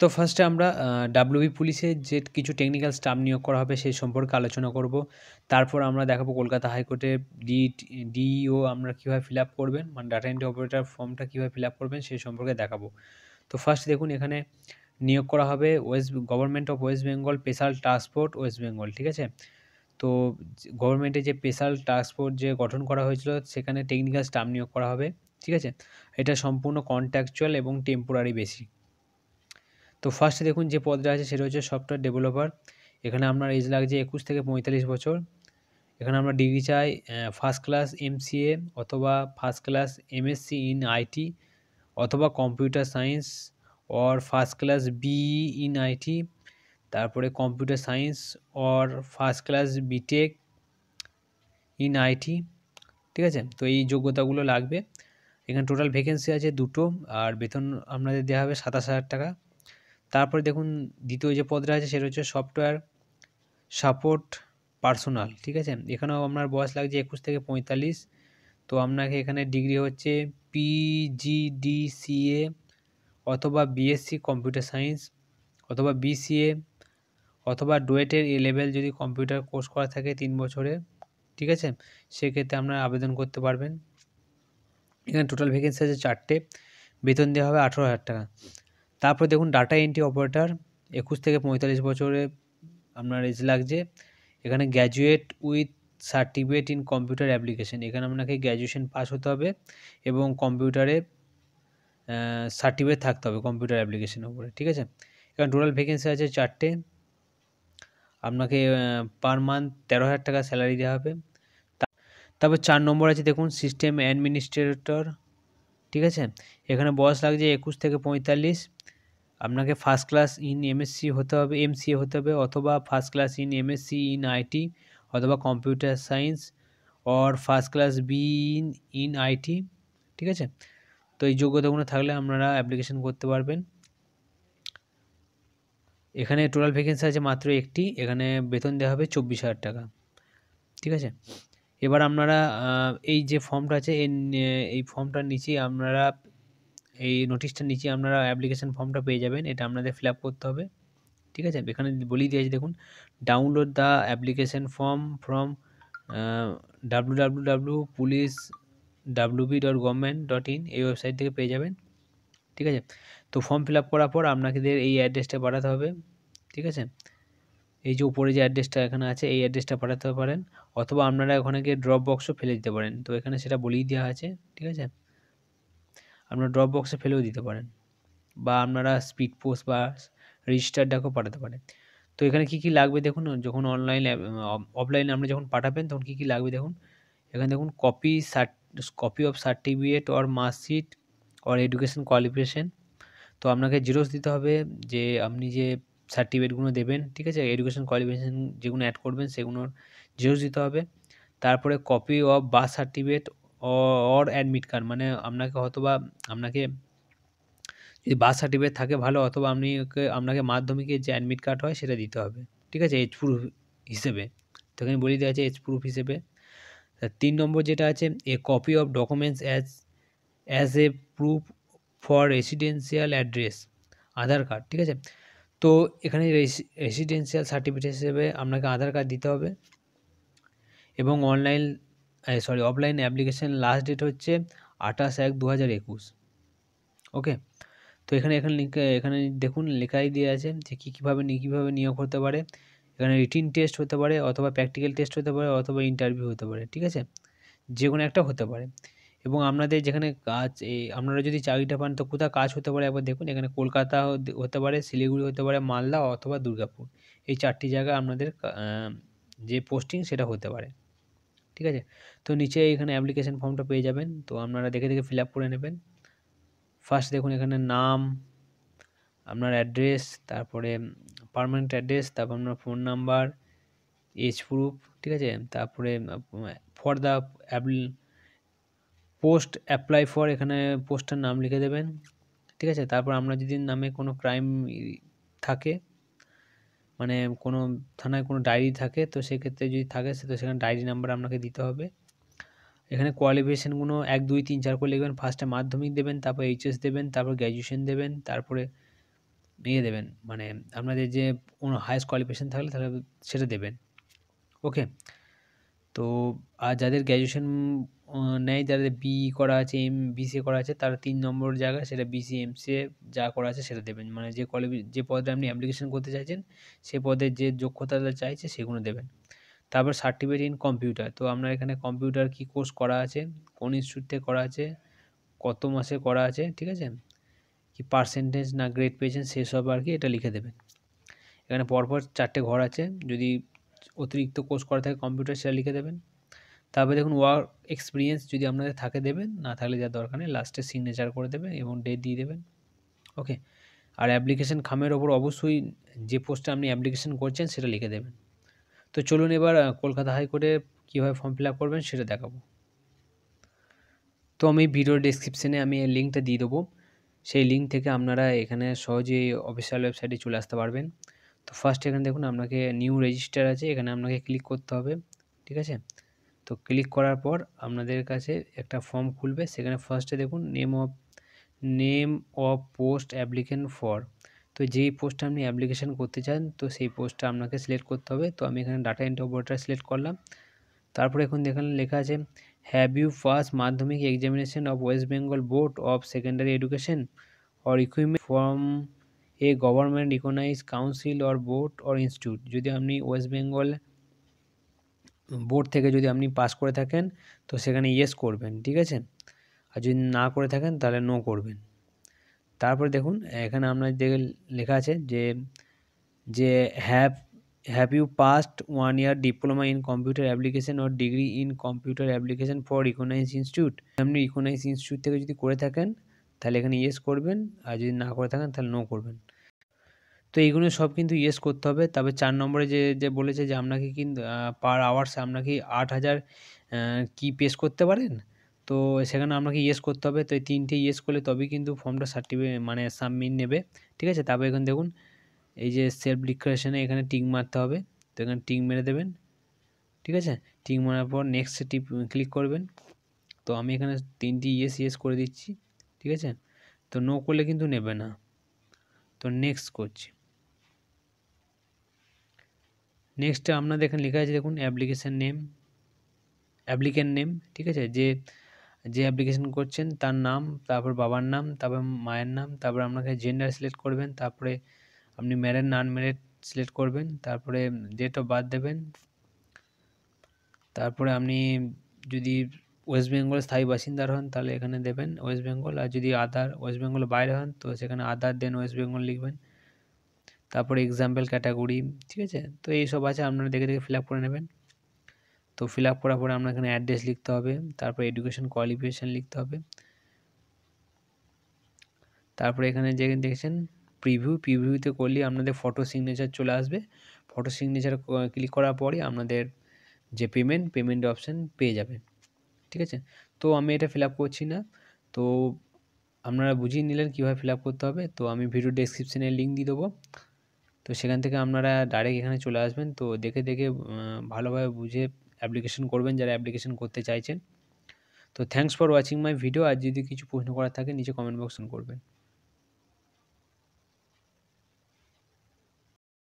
তো ফার্স্টে আমরা ডাব্লিউবি পুলিশে e যে কিছু টেকনিক্যাল স্টাফ নিয়োগ করা হবে সেই সম্পর্কে আলোচনা করব তারপর আমরা দেখাবো কলকাতা হাইকোর্টে ডি ডিইও e আমরা কীভাবে ফিল আপ করবেন মানে ডাটা এন্ট্রি অপারেটার ফর্মটা কীভাবে ফিল আপ করবেন সেই সম্পর্কে দেখাবো তো ফার্স্ট দেখুন এখানে নিয়োগ করা হবে west government of West Bengal special transport West Bengal ঠিক আছে তো গভর্নমেন্টে যে স্পেশাল ট্রান্সপোর্ট যে গঠন করা হয়েছিল সেখানে টেকনিক্যাল স্টাফ নিয়োগ করা হবে ঠিক আছে এটা সম্পূর্ণ কন্ট্রাকচুয়াল এবং টেম্পোরারি বেসিক তো ফার্স্টে দেখুন যে পদটা আছে সেটা হচ্ছে সফটওয়্যার ডেভেলপার এখানে আপনার এজ লাগছে একুশ থেকে পঁয়তাল্লিশ বছর এখানে আমরা ডিগ্রি চাই ফার্স্ট ক্লাস এমসিএ অথবা first class MSc in IT অথবা computer science or first class B in IT তারপরে computer science or first class BTech in IT ঠিক আছে তো এই যোগ্যতাগুলো লাগবে এখানে টোটাল ভ্যাকেন্সি আছে দুটো আর বেতন আপনাদের দেওয়া হবে সাতাশ হাজার টাকা তারপরে দেখুন দ্বিতীয় যে পদটা আছে সেটা হচ্ছে সফটওয়্যার সাপোর্ট পার্সোনাল ঠিক আছে এখানেও আপনার বয়স লাগছে একুশ থেকে পঁয়তাল্লিশ তো আপনাকে এখানে ডিগ্রি হচ্ছে পিজিডিসিএ অথবা বিএসসি কম্পিউটার সায়েন্স অথবা বিসিএ অথবা ডুয়েটের এ লেভেল যদি কম্পিউটার কোর্স করা থাকে তিন বছরে ঠিক আছে সেক্ষেত্রে আপনারা আবেদন করতে পারবেন এখানে টোটাল ভ্যাকেন্সি আছে চারটে বেতন দেওয়া হবে আঠেরো হাজার টাকা তারপরে দেখুন ডাটা এন্ট্রি অপারেটার একুশ থেকে পঁয়তাল্লিশ বছরে আপনার এজ লাগছে এখানে graduate with certificate in computer application এখানে আপনাকে গ্র্যাজুয়েশান পাস হতে হবে এবং কম্পিউটারে সার্টিফিকেট থাকতে হবে কম্পিউটার অ্যাপ্লিকেশান উপরে ঠিক আছে এখানে টোটাল ভ্যাকেন্সি আছে চারটে আপনাকে পার মান্থ তেরো হাজার টাকা স্যালারি দেওয়া হবে তারপর চার নম্বর আছে দেখুন সিস্টেম অ্যাডমিনিস্ট্রেটর ঠিক আছে এখানে বয়স লাগছে একুশ থেকে পঁয়তাল্লিশ আপনাকে ফার্স্ট ক্লাস ইন এমএসসি হতে হবে এমসিএ হতে হবে অথবা first class in MSc in IT অথবা computer science or first class B in in IT ঠিক আছে তো এই যোগ্যতাগুলো থাকলে আপনারা অ্যাপ্লিকেশন করতে পারবেন এখানে টোটাল ভ্যাকেন্সি আছে মাত্র একটি এখানে বেতন দেওয়া হবে চব্বিশ হাজার টাকা ঠিক আছে এবার আপনারা এই যে ফর্মটা আছে এই ফর্মটার নিচেই আপনারা এই নোটিশটার নিচে আপনারা অ্যাপ্লিকেশান ফর্মটা পেয়ে যাবেন এটা আপনাদের ফিল করতে হবে ঠিক আছে এখানে বলি দিয়েছি দেখুন download the application form from W police dot government dot in এই ওয়েবসাইট থেকে পেয়ে যাবেন ঠিক আছে তো ফর্ম ফিল করার পর আপনাদের এই অ্যাড্রেসটা পাঠাতে হবে ঠিক আছে এই যে উপরে যে অ্যাড্রেসটা এখানে আছে এই অ্যাড্রেসটা পাঠাতে পারেন অথবা আপনারা ওখানে গিয়ে ড্রপ বক্সও ফেলে দিতে পারেন তো এখানে সেটা বলেই দেওয়া আছে ঠিক আছে আপনারা ড্রপ বক্সে ফেলেও দিতে পারেন বা আপনারা স্পিড পোস্ট বা রেজিস্টার ডাকেও পাঠাতে পারেন তো এখানে কি কি লাগবে দেখুন যখন অনলাইন অফলাইনে আপনি যখন পাঠাবেন তখন কি কি লাগবে দেখুন এখানে দেখুন copy cert copy of certificate or marksheet or education qualification তো আপনাকে জিরোস দিতে হবে যে আপনি যে সার্টিফিকেটগুলো দেবেন ঠিক আছে এডুকেশন কোয়ালিফিকেশান যেগুলো অ্যাড করবেন সেগুলোর জিরোস দিতে হবে তারপরে copy of birth certificate or admit card মানে আপনাকে হয়তোবা আপনাকে যদি বার্থ সার্টিফিকেট থাকে ভালো অথবা আপনি আপনাকে মাধ্যমিকে যে অ্যাডমিট কার্ড হয় সেটা দিতে হবে ঠিক আছে এজ প্রুফ হিসেবে তো এখানে বলে দেওয়া আছে এজ প্রুফ হিসেবে তিন নম্বর যেটা আছে a copy of documents as as a proof for residential address Aadhaar card ঠিক আছে তো এখানে রেসিডেন্সিয়াল সার্টিফিকেট হিসেবে আপনাকে আধার কার্ড দিতে হবে এবং online sorry offline application last date হচ্ছে আঠাশ এক দু হাজার একুশ ওকে তো এখানে এখানে এখানে দেখুন লেখাই দিয়ে আছে যে কী কীভাবে কীভাবে নিয়োগ হতে পারে এখানে রিটিন টেস্ট হতে পারে অথবা প্র্যাকটিক্যাল টেস্ট হতে পারে অথবা ইন্টারভিউ হতে পারে ঠিক আছে যে কোনো একটা হতে পারে এবং আপনাদের যেখানে কাজ আপনারা যদি চাকরিটা পান তো কোথায় কাজ হতে পারে একবার দেখুন এখানে কলকাতা হতে পারে শিলিগুড়ি হতে পারে মালদা অথবা দুর্গাপুর এই চারটি জায়গায় আপনাদের যে পোস্টিং সেটা হতে পারে ঠিক আছে তো নিচে এখানে অ্যাপ্লিকেশান ফর্মটা পেয়ে যাবেন তো আপনারা দেখে দেখে ফিল করে নেবেন ফার্স্ট দেখুন এখানে নাম আপনার অ্যাড্রেস তারপরে পারমানেন্ট অ্যাড্রেস তারপর আপনার ফোন নাম্বার এজ প্রুফ ঠিক আছে তারপরে for the post apply for এখানে পোস্টের নাম লিখে দেবেন ঠিক আছে তারপর আমরা যদি নামে কোনো ক্রাইম থাকে মানে কোনো থানায় কোনো ডায়েরি থাকে তো সেক্ষেত্রে যদি থাকে সে তো সেখানে ডায়েরি নাম্বার আপনাকে দিতে হবে এখানে কোয়ালিফিকেশানগুলো এক দুই তিন চার করে লিখবেন ফার্স্টে মাধ্যমিক দেবেন তারপর এইচএস দেবেন তারপর গ্র্যাজুয়েশন দেবেন তারপরে ইয়ে দেবেন মানে আপনাদের যে কোনো হায়েস্ট কোয়ালিফিকেশান থাকলে তাহলে সেটা দেবেন ওকে তো আর যাদের গ্র্যাজুয়েশান নেয় যাদের বি করা আছে এম বিসি করা আছে তারা তিন নম্বর জায়গা সেটা বিসি এ যা করা আছে সেটা দেবেন মানে যে কলে যে পদে আপনি অ্যাপ্লিকেশন করতে চাইছেন সে পদে যে যোগ্যতা চাইছে সেগুলো দেবেন তারপর সার্টিফিকেট ইন কম্পিউটার তো আপনার এখানে কম্পিউটার কি কোর্স করা আছে কোন ইনস্টিটিউটে করা আছে কত মাসে করা আছে ঠিক আছে কি পার্সেন্টেজ না গ্রেড পেয়েছেন সেসব আর কি এটা লিখে দেবেন এখানে পরপর চারটে ঘর আছে যদি অতিরিক্ত কোর্স করা থাকে কম্পিউটার সেটা লিখে দেবেন তারপরে দেখুন ওয়ার্ক এক্সপিরিয়েন্স যদি আপনাদের থাকে দেবেন না থাকলে যা দরকার নেই লাস্টে সিগনেচার করে দেবেন এবং ডেট দিয়ে দেবেন ওকে আর অ্যাপ্লিকেশান খামের ওপর অবশ্যই যে পোস্টে আপনি অ্যাপ্লিকেশান করছেন সেটা লিখে দেবেন তো চলুন এবার কলকাতা হাইকোর্টে কীভাবে ফর্ম ফিল করবেন সেটা দেখাবো তো আমি ভিডিওর ডিসক্রিপশানে আমি লিঙ্কটা দিয়ে দেবো সেই লিঙ্ক থেকে আপনারা এখানে সহজে অফিসিয়াল ওয়েবসাইটে চলে আসতে পারবেন তো ফার্স্ট এখানে দেখুন আপনাকে নিউ রেজিস্টার আছে এখানে আপনাকে ক্লিক করতে হবে ঠিক আছে তো ক্লিক করার পর আপনাদের কাছে একটা ফর্ম খুলবে সেখানে ফার্স্টে দেখুন name of name of post applicant for তো যেই পোস্টটা আপনি অ্যাপ্লিকেশান করতে চান তো সেই পোস্টটা আপনাকে সিলেক্ট করতে হবে তো আমি এখানে ডাটা এন্ট্রি অপারেটার সিলেক্ট করলাম তারপরে এখন দেখেন লেখা আছে have you pass Madhyamik examination of West Bengal Board of Secondary Education or equivalent from a government recognise council or board or institute যদি আপনি ওয়েস্ট বেঙ্গল বোর্ড থেকে যদি আপনি পাস করে থাকেন তো সেখানে ইয়েস করবেন ঠিক আছে আর যদি না করে থাকেন তাহলে নো করবেন তারপরে দেখুন এখানে আপনার যে লেখা আছে যে যে have have you passed one year diploma in computer application or degree in computer application for recognised institute আপনি ইকোনাইজ ইনস্টিটিউট থেকে যদি করে থাকেন তাহলে এখানে ইয়েস করবেন আর যদি না করে থাকেন তাহলে নো করবেন তো এইগুলো সব কিন্তু ইয়েস করতে হবে তবে চার নম্বরে যে যে বলেছে যে আপনাকে কিন্তু পার আওয়ার্স আপনাকে আট হাজার কি পেস করতে পারেন তো সেখানে আপনাকে ইয়েস করতে হবে তো এই তিনটে ইয়েস করলে তবেই কিন্তু ফর্মটা সার্টিফিকেট মানে সাবমিট নেবে ঠিক আছে তারপর এখানে দেখুন এই যে সেলফ ডিক্লারেশনে এখানে টিক মারতে হবে তো এখানে টিক মেরে দেবেন ঠিক আছে টিক মারার পর নেক্সট টিপ ক্লিক করবেন তো আমি এখানে তিনটি ইয়েস ইয়েস করে দিচ্ছি ঠিক আছে তো নো করলে কিন্তু নেবে না তো নেক্সট করছি নেক্সট আপনাদের এখানে লেখা আছে দেখুন অ্যাপ্লিকেশান নেম অ্যাপ্লিক্যান্ট নেম ঠিক আছে যে যে অ্যাপ্লিকেশন করছেন তার নাম তারপর বাবার নাম তারপর মায়ের নাম তারপরে আপনাকে জেন্ডার সিলেক্ট করবেন তারপরে আপনি ম্যারেড না আনম্যারেড সিলেক্ট করবেন তারপরে ডেট অফ বার্থ দেবেন তারপরে আপনি যদি ওয়েস্ট বেঙ্গলের স্থায়ী বাসিন্দার হন তাহলে এখানে দেবেন ওয়েস্ট বেঙ্গল আর যদি আধার ওয়েস্ট বেঙ্গলের বাইরে হন তো সেখানে আধার দেন ওয়েস্ট বেঙ্গল লিখবেন তারপরে এক্সাম্পল ক্যাটাগরি ঠিক আছে তো এইসব আছে আপনারা দেখে দেখে ফিল আপ করে নেবেন তো ফিল আপ করার পরে আপনার এখানে অ্যাড্রেস লিখতে হবে তারপরে এডুকেশন কোয়ালিফিকেশান লিখতে হবে তারপরে এখানে যে দেখেছেন প্রিভিউ প্রিভিউতে করলে আপনাদের ফটো সিগনেচার চলে আসবে ফটো সিগনেচার ক্লিক করার পরে আপনাদের যে পেমেন্ট পেমেন্ট অপশান পেয়ে যাবেন ঠিক আছে তো আমি এটা ফিল আপ করছি না তো আপনারা বুঝিয়ে নিলেন কীভাবে ফিল আপ করতে হবে তো আমি ভিডিও ডেসক্রিপশানে লিঙ্ক দিয়ে দেবো তো সেখান থেকে আপনারা ডাইরেক্ট এখানে চলে আসবেন তো দেখে দেখে ভালোভাবে বুঝে অ্যাপ্লিকেশন করবেন যারা অ্যাপ্লিকেশন করতে চাইছেন তো thanks for watching my video আর যদি কিছু প্রশ্ন করার থাকে নিচে কমেন্ট বক্সন করবেন